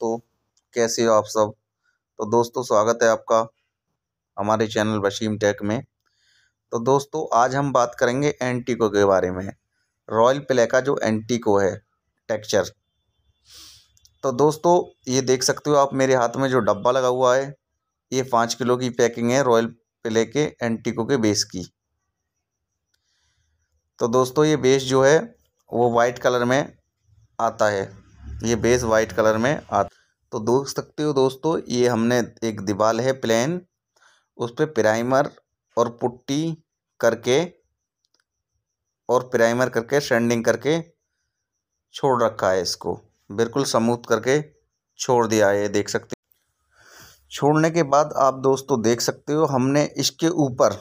दोस्तों कैसे हो आप सब तो दोस्तों स्वागत है आपका हमारे चैनल वशीम टेक में तो दोस्तों आज हम बात करेंगे एंटीको के बारे में रॉयल प्ले का जो एंटीको है टेक्चर तो दोस्तों ये देख सकते हो आप मेरे हाथ में जो डब्बा लगा हुआ है ये पाँच किलो की पैकिंग है रॉयल प्ले के एंटीको के बेस की तो दोस्तों ये बेस जो है वो वाइट कलर में आता है ये बेस वाइट कलर में आता तो देख सकते हो दोस्तों ये हमने एक दीवार है प्लेन उस पर प्राइमर और पुट्टी करके और प्राइमर करके शेंडिंग करके छोड़ रखा है इसको बिल्कुल समूथ करके छोड़ दिया है देख सकते हो छोड़ने के बाद आप दोस्तों देख सकते हो हमने इसके ऊपर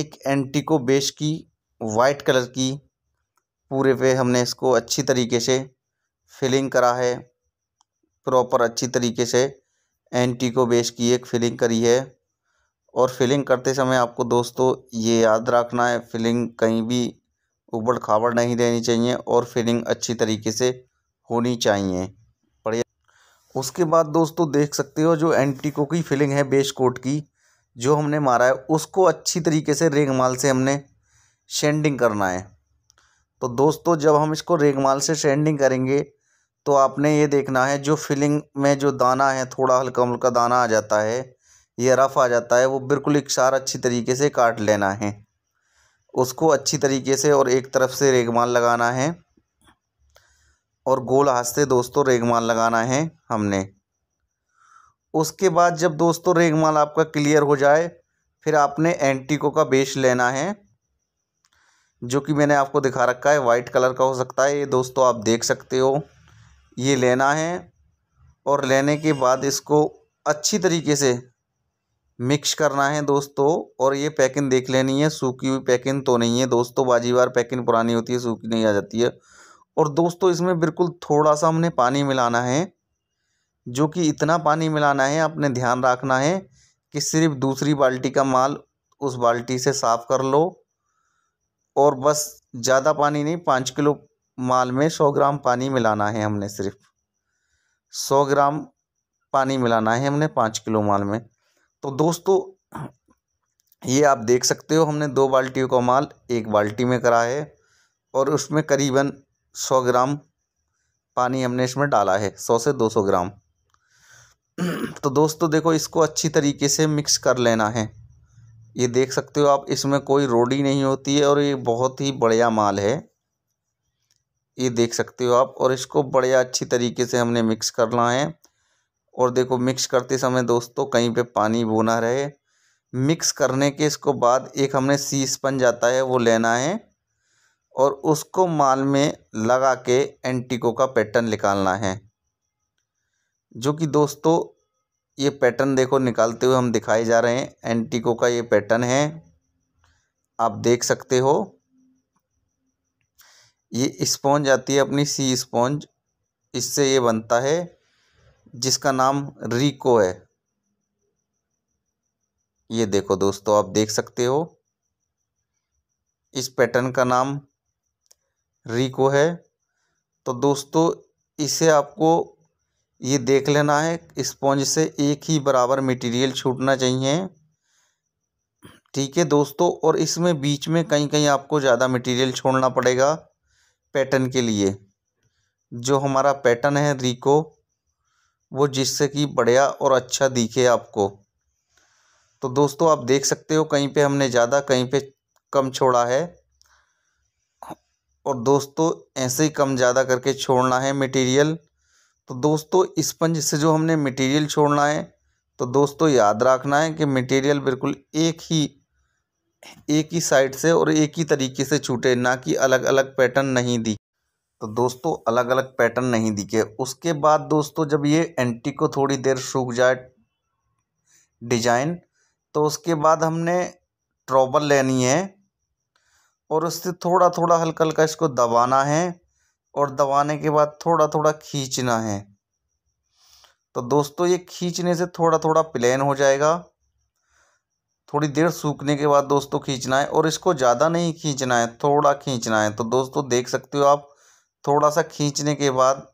एक एंटीको बेस की वाइट कलर की पूरे पे हमने इसको अच्छी तरीके से फिलिंग करा है प्रॉपर अच्छी तरीके से एंटी को बेस की एक फिलिंग करी है और फिलिंग करते समय आपको दोस्तों ये याद रखना है फिलिंग कहीं भी उबड़ खाबड़ नहीं देनी चाहिए और फिलिंग अच्छी तरीके से होनी चाहिए बढ़िया उसके बाद दोस्तों देख सकते हो जो एंटीको की फिलिंग है बेस कोट की जो हमने मारा है उसको अच्छी तरीके से रेगमाल से हमने शेंडिंग करना है तो दोस्तों जब हम इसको रेगमाल से शेंडिंग करेंगे तो आपने ये देखना है जो फिलिंग में जो दाना है थोड़ा हल्का हल्का दाना आ जाता है या रफ़ आ जाता है वो बिल्कुल इकसार अच्छी तरीके से काट लेना है उसको अच्छी तरीके से और एक तरफ से रेगमाल लगाना है और गोल हाथ से दोस्तों रेगमाल लगाना है हमने उसके बाद जब दोस्तों रेगमाल आपका क्लियर हो जाए फिर आपने एंटीको का बेस लेना है जो कि मैंने आपको दिखा रखा है वाइट कलर का हो सकता है ये दोस्तों आप देख सकते हो ये लेना है और लेने के बाद इसको अच्छी तरीके से मिक्स करना है दोस्तों और ये पैकिंग देख लेनी है सूखी हुई पैकिंग तो नहीं है दोस्तों बाजी बार पैकिंग पुरानी होती है सूखी नहीं आ जाती है और दोस्तों इसमें बिल्कुल थोड़ा सा हमने पानी मिलाना है जो कि इतना पानी मिलाना है आपने ध्यान रखना है कि सिर्फ दूसरी बाल्टी का माल उस बाल्टी से साफ़ कर लो और बस ज़्यादा पानी नहीं पाँच किलो माल में सौ ग्राम पानी मिलाना है हमने सिर्फ सौ ग्राम पानी मिलाना है हमने पाँच किलो माल में तो दोस्तों ये आप देख सकते हो हमने दो बाल्टियों का माल एक बाल्टी में करा है और उसमें करीबन सौ ग्राम पानी हमने इसमें डाला है सौ से दो सौ ग्राम तो दोस्तों देखो इसको अच्छी तरीके से मिक्स कर लेना है ये देख सकते हो आप इसमें कोई रोडी नहीं होती है और ये बहुत ही बढ़िया माल है ये देख सकते हो आप और इसको बढ़िया अच्छी तरीके से हमने मिक्स करना है और देखो मिक्स करते समय दोस्तों कहीं पे पानी वो ना रहे मिक्स करने के इसको बाद एक हमने सी स्पंज जाता है वो लेना है और उसको माल में लगा के एंटीको का पैटर्न निकालना है जो कि दोस्तों ये पैटर्न देखो निकालते हुए हम दिखाए जा रहे हैं एंटीको का ये पैटर्न है आप देख सकते हो ये स्पॉन्ज आती है अपनी सी स्पॉन्ज इससे ये बनता है जिसका नाम रिको है ये देखो दोस्तों आप देख सकते हो इस पैटर्न का नाम रिको है तो दोस्तों इसे आपको ये देख लेना है स्पॉन्ज से एक ही बराबर मटेरियल छूटना चाहिए ठीक है दोस्तों और इसमें बीच में कहीं कहीं आपको ज़्यादा मटेरियल छोड़ना पड़ेगा पैटर्न के लिए जो हमारा पैटर्न है रिको वो जिससे कि बढ़िया और अच्छा दिखे आपको तो दोस्तों आप देख सकते हो कहीं पे हमने ज़्यादा कहीं पे कम छोड़ा है और दोस्तों ऐसे ही कम ज़्यादा करके छोड़ना है मटेरियल तो दोस्तों स्पंज से जो हमने मटेरियल छोड़ना है तो दोस्तों याद रखना है कि मटेरियल बिल्कुल एक ही एक ही साइड से और एक ही तरीके से छूटे ना कि अलग अलग पैटर्न नहीं दी तो दोस्तों अलग अलग पैटर्न नहीं दिखे उसके बाद दोस्तों जब ये एंटी को थोड़ी देर सूख जाए डिजाइन तो उसके बाद हमने ट्रॉबल लेनी है और उससे थोड़ा थोड़ा हल्का हल्का इसको दबाना है और दबाने के बाद थोड़ा थोड़ा खींचना है तो दोस्तों ये खींचने से थोड़ा थोड़ा प्लेन हो जाएगा थोड़ी देर सूखने के बाद दोस्तों खींचना है और इसको ज़्यादा नहीं खींचना है थोड़ा खींचना है तो दोस्तों देख सकते हो आप थोड़ा सा खींचने के बाद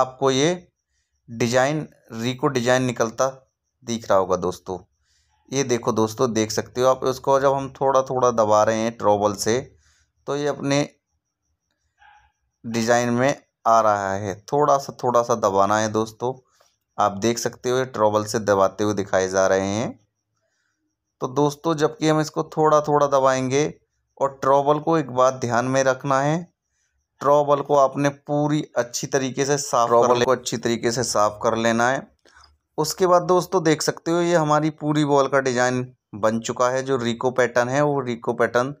आपको ये डिजाइन रिको डिजाइन निकलता दिख रहा होगा दोस्तों ये देखो दोस्तों देख सकते हो आप उसको जब हम थोड़ा थोड़ा दबा रहे हैं ट्रोबल से तो ये अपने डिजाइन में आ रहा है थोड़ा सा थोड़ा सा दबाना है दोस्तों आप देख सकते हो ये ट्रोबल से दबाते हुए दिखाए जा रहे हैं तो दोस्तों जबकि हम इसको थोड़ा थोड़ा दबाएंगे और ट्रॉबल को एक बात ध्यान में रखना है ट्रॉबल को आपने पूरी अच्छी तरीके से साफ ट्रॉबल को अच्छी तरीके से साफ़ कर लेना है उसके बाद दोस्तों देख सकते हो ये हमारी पूरी बॉल का डिज़ाइन बन चुका है जो रिको पैटर्न है वो रिको पैटर्न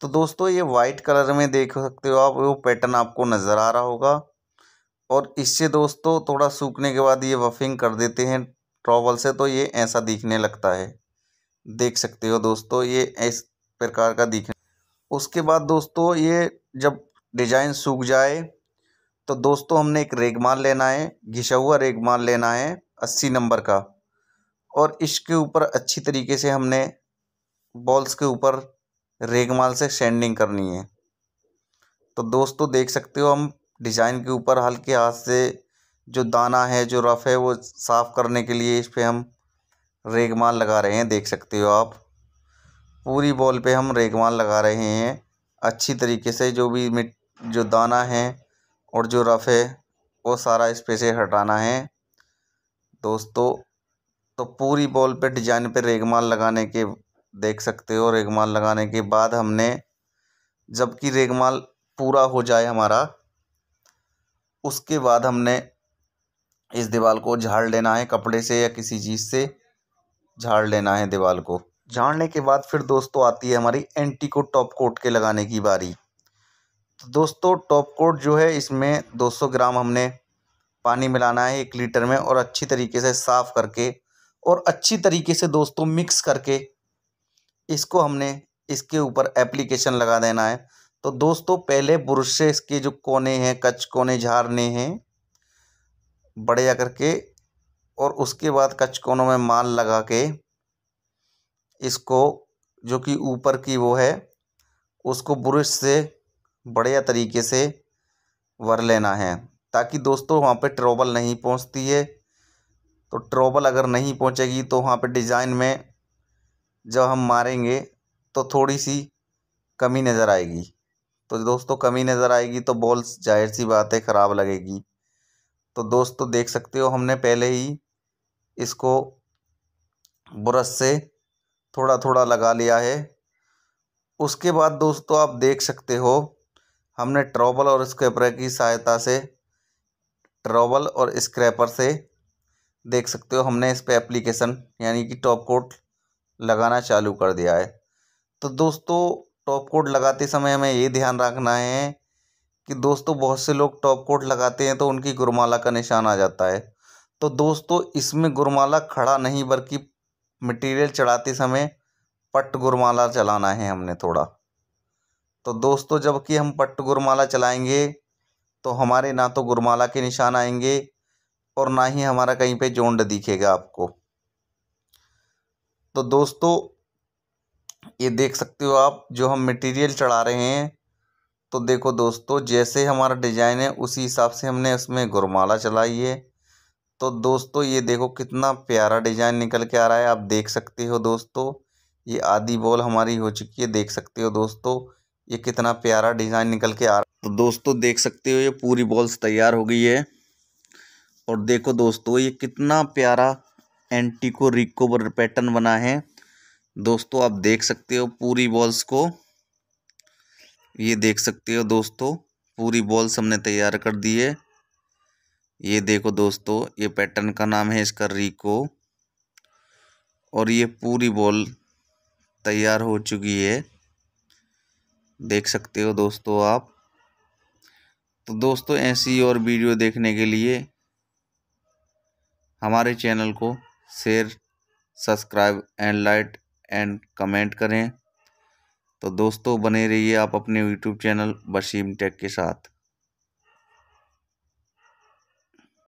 तो दोस्तों ये वाइट कलर में देख सकते हो आप वो पैटर्न आपको नज़र आ रहा होगा और इससे दोस्तों थोड़ा सूखने के बाद ये वफिंग कर देते हैं ट्रॉबल से तो ये ऐसा दिखने लगता है देख सकते हो दोस्तों ये इस प्रकार का दिखे उसके बाद दोस्तों ये जब डिजाइन सूख जाए तो दोस्तों हमने एक रेगमाल लेना है घिसा हुआ रेगमाल लेना है अस्सी नंबर का और इसके ऊपर अच्छी तरीके से हमने बॉल्स के ऊपर रेगमाल से सेंडिंग करनी है तो दोस्तों देख सकते हो हम डिज़ाइन के ऊपर हल्के हाथ से जो दाना है जो रफ़ है वो साफ़ करने के लिए इस पर हम रेगमाल लगा रहे हैं देख सकते हो आप पूरी बॉल पे हम रेगमाल लगा रहे हैं अच्छी तरीके से जो भी मिट जो दाना है और जो रफ़ है वो सारा इस पे से हटाना है दोस्तों तो पूरी बॉल पे डिजाइन पे रेगमाल लगाने के देख सकते हो रेगमाल लगाने के बाद हमने जबकि रेगमाल पूरा हो जाए हमारा उसके बाद हमने इस दीवार को झाड़ लेना है कपड़े से या किसी चीज़ से झाड़ लेना है दीवार को झाड़ने के बाद फिर दोस्तों आती है हमारी एंटी को टॉप कोट के लगाने की बारी तो दोस्तों टॉप कोट जो है इसमें 200 ग्राम हमने पानी मिलाना है एक लीटर में और अच्छी तरीके से साफ़ करके और अच्छी तरीके से दोस्तों मिक्स करके इसको हमने इसके ऊपर एप्लीकेशन लगा देना है तो दोस्तों पहले बुरुश से इसके जो कोने हैं कच कोने झारने हैं बढ़िया करके और उसके बाद कचकोनों में माल लगा के इसको जो कि ऊपर की वो है उसको ब्रश से बढ़िया तरीके से वर लेना है ताकि दोस्तों वहाँ पे ट्रोबल नहीं पहुँचती है तो ट्रोबल अगर नहीं पहुँचेगी तो वहाँ पे डिज़ाइन में जब हम मारेंगे तो थोड़ी सी कमी नज़र आएगी तो दोस्तों कमी नज़र आएगी तो बॉल्स जाहिर सी बात है ख़राब लगेगी तो दोस्तों देख सकते हो हमने पहले ही इसको ब्रश से थोड़ा थोड़ा लगा लिया है उसके बाद दोस्तों आप देख सकते हो हमने ट्रॉबल और स्क्रैपर की सहायता से ट्रॉबल और स्क्रैपर से देख सकते हो हमने इस पर एप्लीकेशन यानी कि टॉप कोट लगाना चालू कर दिया है तो दोस्तों टॉप कोट लगाते समय हमें ये ध्यान रखना है कि दोस्तों बहुत से लोग टॉप कोट लगाते हैं तो उनकी गुरमाला का निशान आ जाता है तो दोस्तों इसमें गुरमाला खड़ा नहीं बल्कि मटेरियल चढ़ाते समय पट्ट गुरमाला चलाना है हमने थोड़ा तो दोस्तों जबकि हम पट्ट गुरमाला चलाएंगे तो हमारे ना तो गुरमाला के निशान आएंगे और ना ही हमारा कहीं पे जोंड दिखेगा आपको तो दोस्तों ये देख सकते हो आप जो हम मटेरियल चढ़ा रहे हैं तो देखो दोस्तों जैसे हमारा डिज़ाइन है उसी हिसाब से हमने उसमें गुरमाला चलाई है तो दोस्तों ये देखो कितना प्यारा डिज़ाइन निकल के आ रहा है आप देख सकते हो दोस्तों ये आधी बॉल हमारी हो चुकी है देख सकते हो दोस्तों ये कितना प्यारा डिज़ाइन निकल के आ रहा है तो दोस्तों देख सकते हो ये पूरी बॉल्स तैयार हो गई है और देखो दोस्तों ये कितना प्यारा एंटीको रिको पैटर्न बना है दोस्तों आप देख सकते हो पूरी बॉल्स को ये देख सकते हो दोस्तों पूरी बॉल्स हमने तैयार कर दी है ये देखो दोस्तों ये पैटर्न का नाम है इसका रिको और ये पूरी बॉल तैयार हो चुकी है देख सकते हो दोस्तों आप तो दोस्तों ऐसी और वीडियो देखने के लिए हमारे चैनल को share subscribe and like and comment करें तो दोस्तों बने रहिए आप अपने यूट्यूब चैनल बशीम टेक के साथ